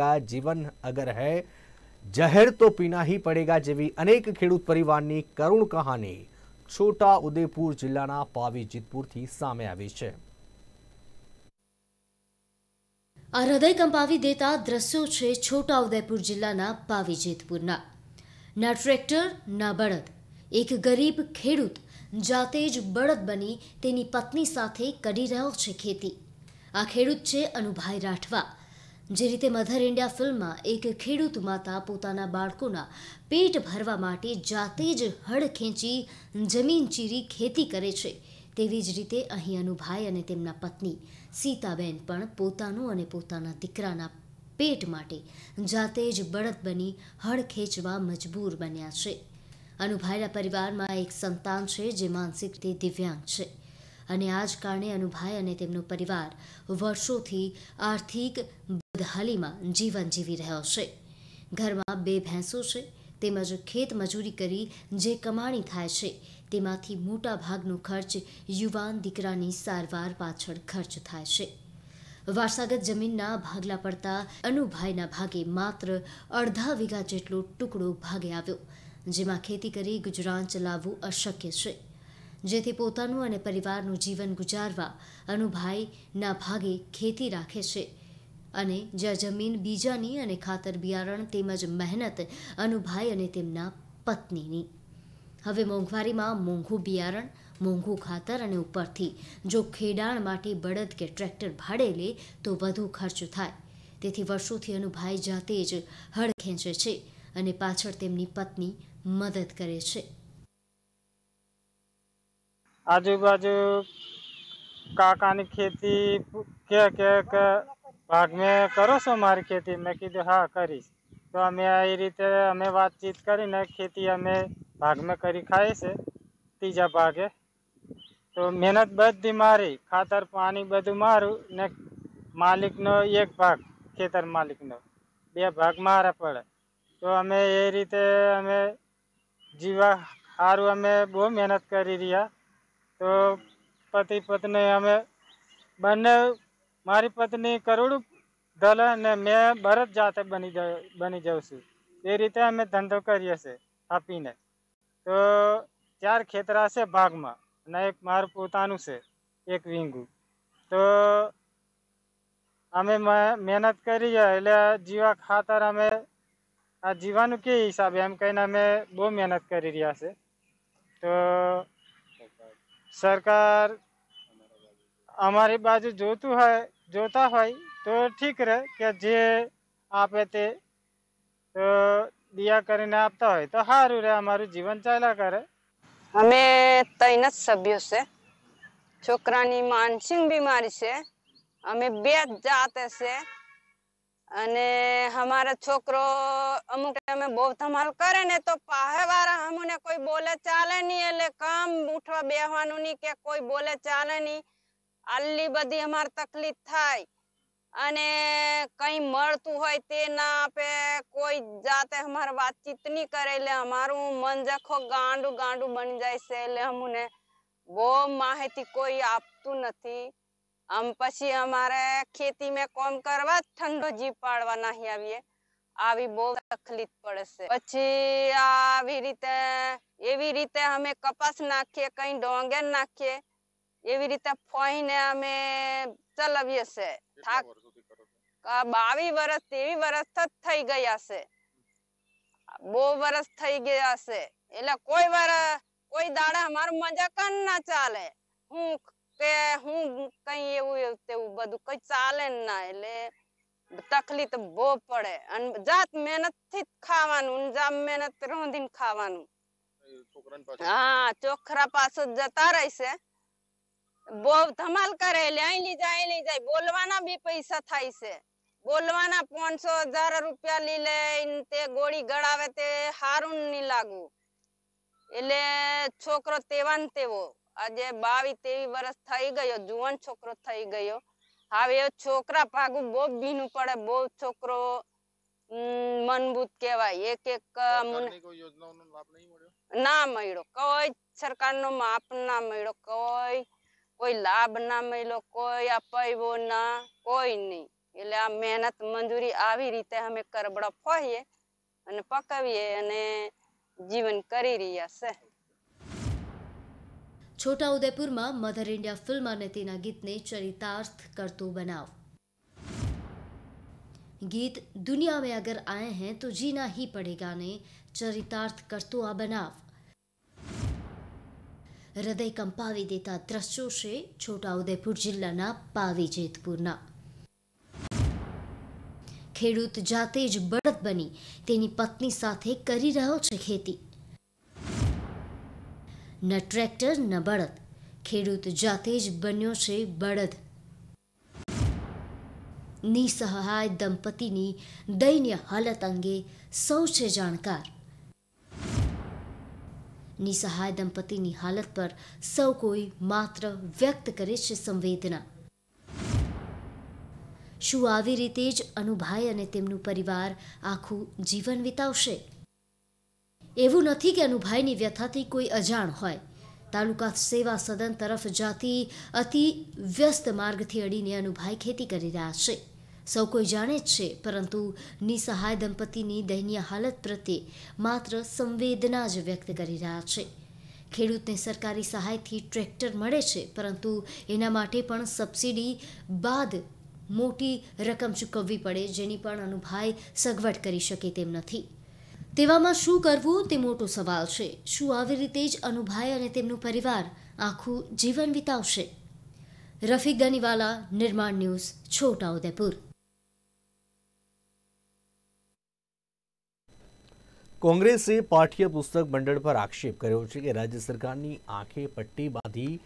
का जीवन अगर है जहर પીના હી પડેગા જેવી અનેક ખેડૂત પરિવારની કરુણ કહાની છોટા ઉદેપુર જિલ્લાના પાવી જીતપુરથી સામે આવી છે આ હૃદય કંપાવી દેતા દ્રશ્યો છે છોટા ઉદેપુર જિલ્લાના પાવી જેતપુરના ના ટ્રેક્ટર ના બળદ એક ગરીબ ખેડૂત જાતે જ બળદ બની તેની પત્ની સાથે કરી રહ્યો છે ખેતી આ ખેડૂત છે અનુભાઈ રાઠવા જે રીતે મધર ઇન્ડિયા ફિલ્મમાં એક ખેડૂત માતા પોતાના બાળકોના પેટ ભરવા માટે જાતે જ હળ ખેંચી જમીન ચીરી ખેતી કરે છે તેવી જ રીતે અહીં અનુભાઈ અને તેમના પત્ની સીતાબેન પણ પોતાનું અને પોતાના દીકરાના પેટ માટે જાતે જ બળદ બની હળ ખેંચવા મજબૂર બન્યા છે અનુભાઈના પરિવારમાં એક સંતાન છે જે માનસિક રીતે દિવ્યાંગ છે અને આ જ કારણે અનુભાઈ અને તેમનો પરિવાર વર્ષોથી આર્થિક હાલીમાં જીવન જીવી રહ્યો છે ઘરમાં બે ભેંસો છે તેમજ ખેત મજૂરી કરી જે કમાણી થાય છે તેમાંથી મોટા ભાગનો ખર્ચ યુવાન દીકરાની સારવાર પાછળ ખર્ચ થાય છે વારસાગત જમીનના ભાગલા પડતા અનુભાઈના ભાગે માત્ર અડધા વીઘા જેટલો ટુકડો ભાગે આવ્યો જેમાં ખેતી કરી ગુજરાન ચલાવવું અશક્ય છે જેથી પોતાનું અને પરિવારનું જીવન ગુજારવા અનુભાઈના ભાગે ખેતી રાખે છે અને જ્યાં જમીન બીજાની અને ખાતર બિયારણ તેમજ મહેનત અનુભાઈ અને તેમના પત્નીની હવે મોંઘવારીમાં મોંઘું બિયારણ મોંઘું ખાતર અને ઉપરથી જો ખેડાણ માટે બળદ કે ટ્રેક્ટર ભાડે લે તો વધુ ખર્ચ થાય તેથી વર્ષોથી અનુભાઈ જાતે જ હળ ખેંચે છે અને પાછળ તેમની પત્ની મદદ કરે છે આજુબાજુ કાકાની ખેતી કે કે ભાગ મેં કરો છો મારી ખેતી મેં કીધું હા કરીશ તો અમે એ રીતે અમે વાતચીત કરીને ખેતી અમે ભાગમાં કરી ખાઈ છે ત્રીજા ભાગે તો મહેનત બધી મારી ખાતર પાણી બધું મારું ને માલિકનો એક ભાગ ખેતર માલિકનો બે ભાગ મારા પડે તો અમે એ રીતે અમે જીવા સારું અમે બહુ મહેનત કરી રહ્યા તો પતિ પત્ની અમે બંને મારી પત્ની કરોડ દલ અને મેં ભરત જાતે બની બની જાઉં છું એ રીતે અમે ધંધો કરીએ છીએ આપીને તો ચાર ખેતરા છે ભાગમાં અને એક મારું પોતાનું છે એક વિંગું તો અમે મહેનત કરીએ એટલે જીવા ખાતર અમે આ જીવાનું કે હિસાબે એમ કહીને અમે બહુ મહેનત કરી રહ્યા છે તો સરકાર અમારી બાજુ જોતું હોય જોતા હોય તો ઠીક રહે કે જે આપે તે તો દિયા કરીને આપતા હોય તો સારું રહે અમારું જીવન ચાલ્યા કરે અમે ત્રણ જ સભ્યો છે છોકરાની માનસિક બીમારી છે અમે બે જ જાતે છે અને અમારા છોકરો અમુક અમે બહુ ધમાલ કરે ને તો પાહે વાળા અમને કોઈ બોલે ચાલે નહીં એટલે કામ ઉઠવા બેહવાનું નહીં કે કોઈ બોલે ચાલે નહીં આટલી બધી અમારે તકલીફ થાય અને કઈ મળતું હોય તે ના આપે કોઈ જાતે અમારે વાતચીત નહીં કરે એટલે અમારું મન જખો ગાંડું ગાંડું બની જાય છે એટલે અમને બહુ માહિતી કોઈ આપતું નથી આમ પછી અમારે ખેતી મેં કોમ કરવા ઠંડો જીવ પાડવા નહીં આવીએ આવી બહુ તકલીફ પડે છે પછી આવી રીતે એવી રીતે અમે કપાસ નાખીએ કઈ ડોંગર નાખીએ એવી રીતે ફોઈને અમે ચલાવીએ છે થાક બાવી વર્ષ તેવી વર્ષ જ થઈ ગયા છે બહુ વર્ષ થઈ ગયા છે એટલે કોઈ વાર કોઈ દાડા અમાર મજા ના ચાલે હું કે હું કઈ એવું તેવું બધું કઈ ચાલે ના એટલે તકલીફ બહુ પડે અને જાત મહેનત થી ખાવાનું જાત મહેનત રોંધીને ખાવાનું હા ચોખરા પાછું જતા રહેશે ધમાલ કરે એટલે લઈ જાય લઈ જાય બોલવાના બી પૈસા થાય છે બોલવાના પાંચસો હજાર રૂપિયા લઈ લે તે ગોળી ગળાવે તે હારું નહીં લાગુ એટલે છોકરો તેવા તેવો આજે બાવીસ તેવી વર્ષ થઈ ગયો જુવાન છોકરો થઈ ગયો હવે છોકરા ભાગું બહુ ભીનું પડે બહુ છોકરો મનબૂત કેવાય એક એક ના મળ્યો કોઈ સરકાર નો માપ ના મળ્યો કોઈ કોઈ લાભ ના મળ્યો કોઈ અપાવ્યો ના કોઈ નહીં એટલે આ મહેનત મંજૂરી આવી રીતે અમે કરબડા ફોઈએ અને પકાવીએ અને જીવન કરી રહ્યા છે છોટા છોટાઉદેપુરમાં મધર ઇન્ડિયા ફિલ્મ અને તેના ગીતને ચરિતાર્થ કરતું બનાવ ગીત દુનિયા મેં અગર આએ હૈ તો જીના હી પડેગા ને ચરિતાર્થ કરતું આ બનાવ હૃદય કંપાવી દેતા દ્રશ્યો છે છોટાઉદેપુર જિલ્લાના પાવી જેતપુરના ખેડૂત જાતે જ બળદ બની તેની પત્ની સાથે કરી રહ્યો છે ખેતી ન ટ્રેક્ટર ન બળદ ખેડૂત જાતે જ બન્યો છે બળદ નિસહાય દંપતીની દયનીય હાલત અંગે સૌ છે જાણકાર નિસહાય દંપતીની હાલત પર સૌ કોઈ માત્ર વ્યક્ત કરે છે સંવેદના શું આવી રીતે જ અનુભાઈ અને તેમનું પરિવાર આખું જીવન વિતાવશે એવું નથી કે અનુભાઈની વ્યથાથી કોઈ અજાણ હોય તાલુકા સેવા સદન તરફ જાતી અતિ વ્યસ્ત માર્ગથી અડીને અનુભાઈ ખેતી કરી રહ્યા છે સૌ કોઈ જાણે જ છે પરંતુ નિસહાય દંપતીની દયનીય હાલત પ્રત્યે માત્ર સંવેદના જ વ્યક્ત કરી રહ્યા છે ખેડૂતને સરકારી સહાયથી ટ્રેક્ટર મળે છે પરંતુ એના માટે પણ સબસિડી બાદ મોટી રકમ ચૂકવવી પડે જેની પણ અનુભાઈ સગવડ કરી શકે તેમ નથી તેવામાં શું કરવું તે મોટો સવાલ છે શું આવી રીતે જ અનુભાઈ અને તેમનું પરિવાર આખું જીવન વિતાવશે રફીક ગનીવાલા નિર્માણ ન્યૂઝ છોટાઉદેપુર કોંગ્રેસે પાઠ્યપુસ્તક મંડળ પર આક્ષેપ કર્યો છે કે રાજ્ય સરકારની આંખે પટ્ટી બાંધી